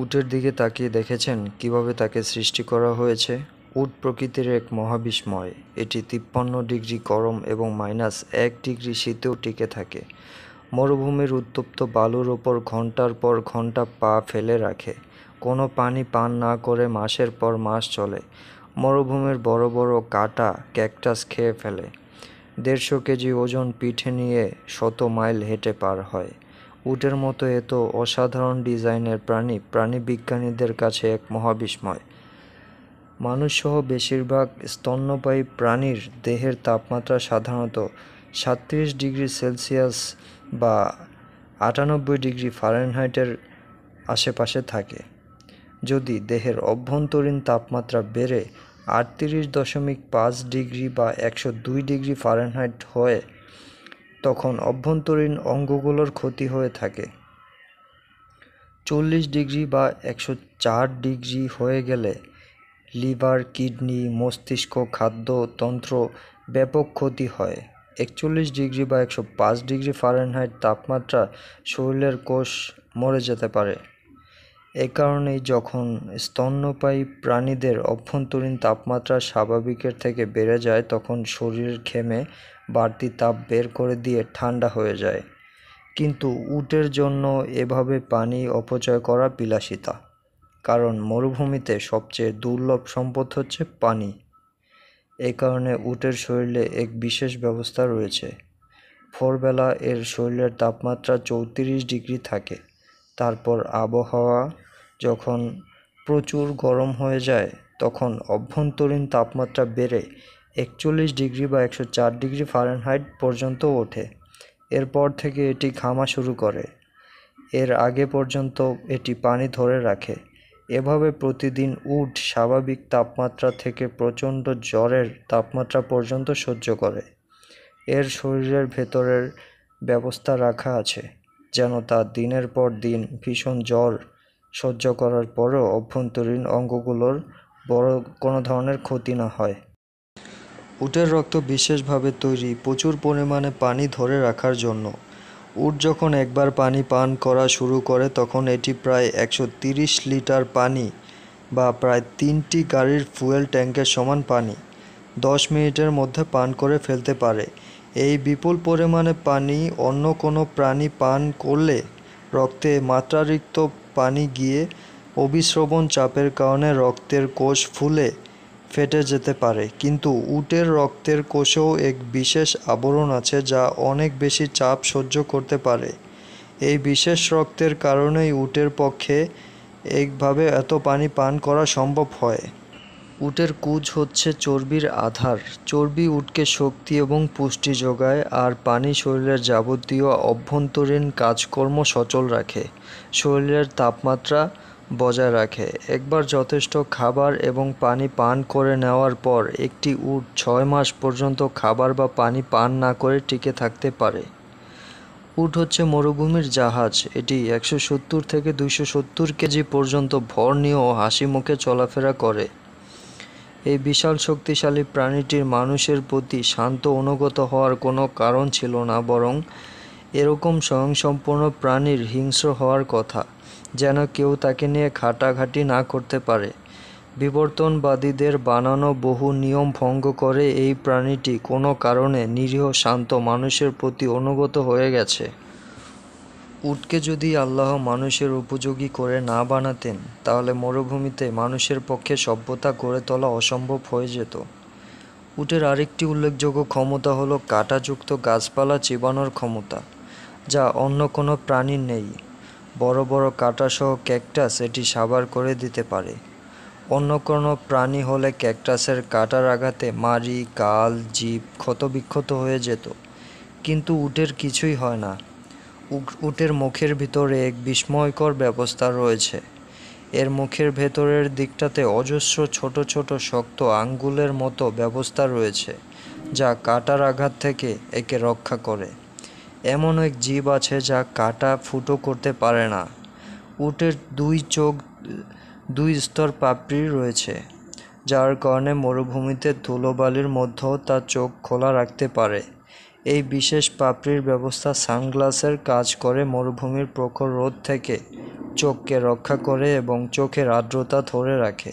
উটের দিকে তাকিয়ে দেখেছেন কিভাবে তাকে সৃষ্টি করা হয়েছে উট প্রকৃতির এক মহাবিস্ময় এটি তিপ্পান্ন ডিগ্রি গরম এবং মাইনাস এক ডিগ্রি শীতেও টিকে থাকে মরুভূমির উত্তপ্ত বালুর ওপর ঘন্টার পর ঘন্টা পা ফেলে রাখে কোনো পানি পান না করে মাসের পর মাস চলে মরুভূমির বড় বড় কাটা ক্যাকটাস খেয়ে ফেলে দেড়শো কেজি ওজন পিঠে নিয়ে শত মাইল হেঁটে পার হয় উটের মতো এত অসাধারণ ডিজাইনের প্রাণী প্রাণীবিজ্ঞানীদের কাছে এক মহাবিস্ময় মানুষসহ বেশিরভাগ স্তন্যপায়ী প্রাণীর দেহের তাপমাত্রা সাধারণত সাত্রিশ ডিগ্রি সেলসিয়াস বা আটানব্বই ডিগ্রি ফারেনহাইটের আশেপাশে থাকে যদি দেহের অভ্যন্তরীণ তাপমাত্রা বেড়ে আটত্রিশ দশমিক পাঁচ ডিগ্রি বা একশো দুই ডিগ্রি ফারেনহাইট হয় তখন অভ্যন্তরীণ অঙ্গগুলোর ক্ষতি হয়ে থাকে চল্লিশ ডিগ্রি বা একশো চার ডিগ্রি হয়ে গেলে লিভার কিডনি মস্তিষ্ক খাদ্য তন্ত্র ব্যাপক ক্ষতি হয় একচল্লিশ ডিগ্রি বা একশো পাঁচ ডিগ্রি ফারেনহাইট তাপমাত্রা শরীরের কোষ মরে যেতে পারে এ কারণেই যখন স্তন্যপায়ী প্রাণীদের অভ্যন্তরীণ তাপমাত্রা স্বাভাবিকের থেকে বেড়ে যায় তখন শরীরের ঘেমে বাড়তি তাপ বের করে দিয়ে ঠান্ডা হয়ে যায় কিন্তু উটের জন্য এভাবে পানি অপচয় করা বিলাসিতা কারণ মরুভূমিতে সবচেয়ে দুর্লভ সম্পদ হচ্ছে পানি এ কারণে উটের শরীরে এক বিশেষ ব্যবস্থা রয়েছে ভোরবেলা এর শরীরের তাপমাত্রা চৌত্রিশ ডিগ্রি থাকে তারপর আবহাওয়া যখন প্রচুর গরম হয়ে যায় তখন অভ্যন্তরীণ তাপমাত্রা বেড়ে একচল্লিশ ডিগ্রি বা একশো চার ডিগ্রি ফারেনহাইট পর্যন্ত ওঠে এরপর থেকে এটি ঘামা শুরু করে এর আগে পর্যন্ত এটি পানি ধরে রাখে এভাবে প্রতিদিন উঠ স্বাভাবিক তাপমাত্রা থেকে প্রচণ্ড জ্বরের তাপমাত্রা পর্যন্ত সহ্য করে এর শরীরের ভেতরের ব্যবস্থা রাখা আছে যেন তা দিনের পর দিন ভীষণ জ্বর সহ্য করার পরও অভ্যন্তরীণ অঙ্গগুলোর বড় কোনো ধরনের ক্ষতি না হয় উটের রক্ত বিশেষভাবে তৈরি প্রচুর পরিমাণে পানি ধরে রাখার জন্য উট যখন একবার পানি পান করা শুরু করে তখন এটি প্রায় একশো লিটার পানি বা প্রায় তিনটি গাড়ির ফুয়েল ট্যাঙ্কের সমান পানি দশ মিনিটের মধ্যে পান করে ফেলতে পারে এই বিপুল পরিমাণে পানি অন্য কোনো প্রাণী পান করলে রক্তে মাত্রাতিরিক্ত পানি গিয়ে অবিশ্রবণ চাপের কারণে রক্তের কোষ ফুলে ফেটে যেতে পারে কিন্তু উটের রক্তের কোষেও এক বিশেষ আবরণ আছে যা অনেক বেশি চাপ সহ্য করতে পারে এই বিশেষ রক্তের কারণেই উটের পক্ষে একভাবে এত পানি পান করা সম্ভব হয় উটের কুচ হচ্ছে চর্বির আধার চর্বি উটকে শক্তি এবং পুষ্টি যোগায় আর পানি শরীরের যাবতীয় অভ্যন্তরীণ কাজকর্ম সচল রাখে শরীরের তাপমাত্রা বজায় রাখে একবার যথেষ্ট খাবার এবং পানি পান করে নেওয়ার পর একটি উট ছয় মাস পর্যন্ত খাবার বা পানি পান না করে টিকে থাকতে পারে উট হচ্ছে মরুভূমির জাহাজ এটি একশো সত্তর থেকে দুশো সত্তর কেজি পর্যন্ত ভর নিয়েও হাসি মুখে চলাফেরা করে এই বিশাল শক্তিশালী প্রাণীটির মানুষের প্রতি শান্ত অনুগত হওয়ার কোনো কারণ ছিল না বরং এরকম স্বয়ংসম্পূর্ণ প্রাণীর হিংস্র হওয়ার কথা যেন কেউ তাকে নিয়ে ঘাটাঘাটি না করতে পারে বিবর্তনবাদীদের বানানো বহু নিয়ম ভঙ্গ করে এই প্রাণীটি কোনো কারণে নিরীহ শান্ত মানুষের প্রতি অনুগত হয়ে গেছে উটকে যদি আল্লাহ মানুষের উপযোগী করে না বানাতেন তাহলে মরুভূমিতে মানুষের পক্ষে সভ্যতা গড়ে তোলা অসম্ভব হয়ে যেত উটের আরেকটি উল্লেখযোগ্য ক্ষমতা হলো কাঁটাযুক্ত গাছপালা চিবানোর ক্ষমতা যা অন্য কোনো প্রাণীর নেই বড় বড় সহ ক্যাকটাস এটি সাবার করে দিতে পারে অন্য কোনো প্রাণী হলে ক্যাকটাসের কাটার আঘাতে মারি কাল জীব ক্ষতবিক্ষত হয়ে যেত কিন্তু উটের কিছুই হয় না উটের মুখের ভিতরে এক বিস্ময়কর ব্যবস্থা রয়েছে এর মুখের ভেতরের দিকটাতে অজস্র ছোট ছোট শক্ত আঙ্গুলের মতো ব্যবস্থা রয়েছে যা কাটার আঘাত থেকে একে রক্ষা করে এমন এক জীব আছে যা কাটা ফুটো করতে পারে না উটের দুই চোখ দুই স্তর পাপড়ি রয়েছে যার কারণে মরুভূমিতে ধুলোবালির মধ্যেও তার চোখ খোলা রাখতে পারে এই বিশেষ পাপড়ির ব্যবস্থা সানগ্লাসের কাজ করে মরুভূমির প্রখর রোদ থেকে চোখকে রক্ষা করে এবং চোখের আর্দ্রতা ধরে রাখে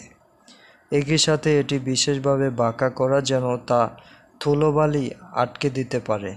একই সাথে এটি বিশেষভাবে বাঁকা করা যেন তা থুলোবালি আটকে দিতে পারে